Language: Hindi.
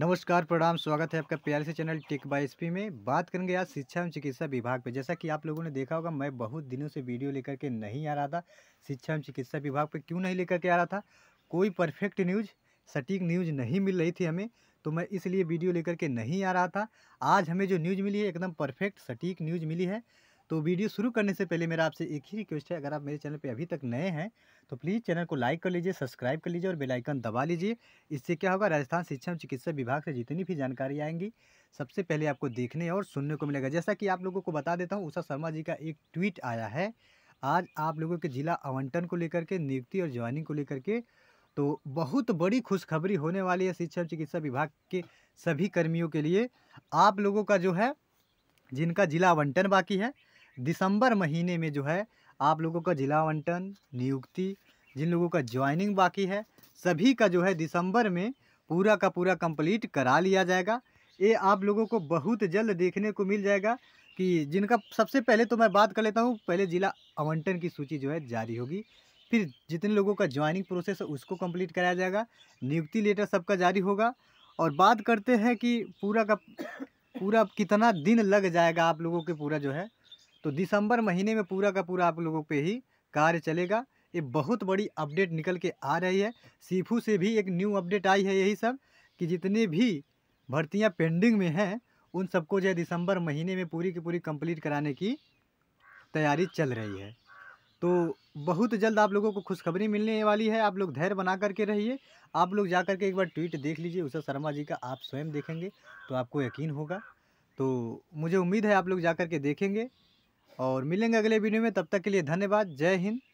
नमस्कार प्रणाम स्वागत है आपका प्यारे से चैनल टिक बाई एस में बात करेंगे आज शिक्षा एवं चिकित्सा विभाग पे जैसा कि आप लोगों ने देखा होगा मैं बहुत दिनों से वीडियो लेकर के नहीं आ रहा था शिक्षा एवं चिकित्सा विभाग पे क्यों नहीं लेकर के आ रहा था कोई परफेक्ट न्यूज़ सटीक न्यूज़ नहीं मिल रही थी हमें तो मैं इसलिए वीडियो लेकर के नहीं आ रहा था आज हमें जो न्यूज़ मिली है एकदम परफेक्ट सटीक न्यूज़ मिली है तो वीडियो शुरू करने से पहले मेरा आपसे एक ही रिक्वेस्ट है अगर आप मेरे चैनल पर अभी तक नए हैं तो प्लीज़ चैनल को लाइक कर लीजिए सब्सक्राइब कर लीजिए और बेलाइकन दबा लीजिए इससे क्या होगा राजस्थान शिक्षा चिकित्सा विभाग से जितनी भी जानकारी आएंगी सबसे पहले आपको देखने और सुनने को मिलेगा जैसा कि आप लोगों को बता देता हूँ उषा शर्मा जी का एक ट्वीट आया है आज आप लोगों के जिला आवंटन को लेकर के नियुक्ति और ज्वाइनिंग को लेकर के तो बहुत बड़ी खुशखबरी होने वाली है शिक्षा एवं चिकित्सा विभाग के सभी कर्मियों के लिए आप लोगों का जो है जिनका जिला आवंटन बाकी है दिसंबर महीने में जो है आप लोगों का जिला आवंटन नियुक्ति जिन लोगों का ज्वाइनिंग बाकी है सभी का जो है दिसंबर में पूरा का पूरा कंप्लीट करा लिया जाएगा ये आप लोगों को बहुत जल्द देखने को मिल जाएगा कि जिनका सबसे पहले तो मैं बात कर लेता हूँ पहले ज़िला आवंटन की सूची जो है जारी होगी फिर जितने लोगों का ज्वाइनिंग प्रोसेस है उसको कंप्लीट कराया जाएगा नियुक्ति लेटर सबका जारी होगा और बात करते हैं कि पूरा का पूरा कितना दिन लग जाएगा आप लोगों के पूरा जो है तो दिसंबर महीने में पूरा का पूरा आप लोगों पे ही कार्य चलेगा ये बहुत बड़ी अपडेट निकल के आ रही है सीफू से भी एक न्यू अपडेट आई है यही सब कि जितने भी भर्तियाँ पेंडिंग में हैं उन सबको जो है दिसंबर महीने में पूरी की पूरी कंप्लीट कराने की तैयारी चल रही है तो बहुत जल्द आप लोगों को खुशखबरी मिलने वाली है आप लोग धैर्य बना करके रहिए आप लोग जा करके एक बार ट्वीट देख लीजिए उषा शर्मा जी का आप स्वयं देखेंगे तो आपको यकीन होगा तो मुझे उम्मीद है आप लोग जा करके देखेंगे और मिलेंगे अगले वीडियो में तब तक के लिए धन्यवाद जय हिंद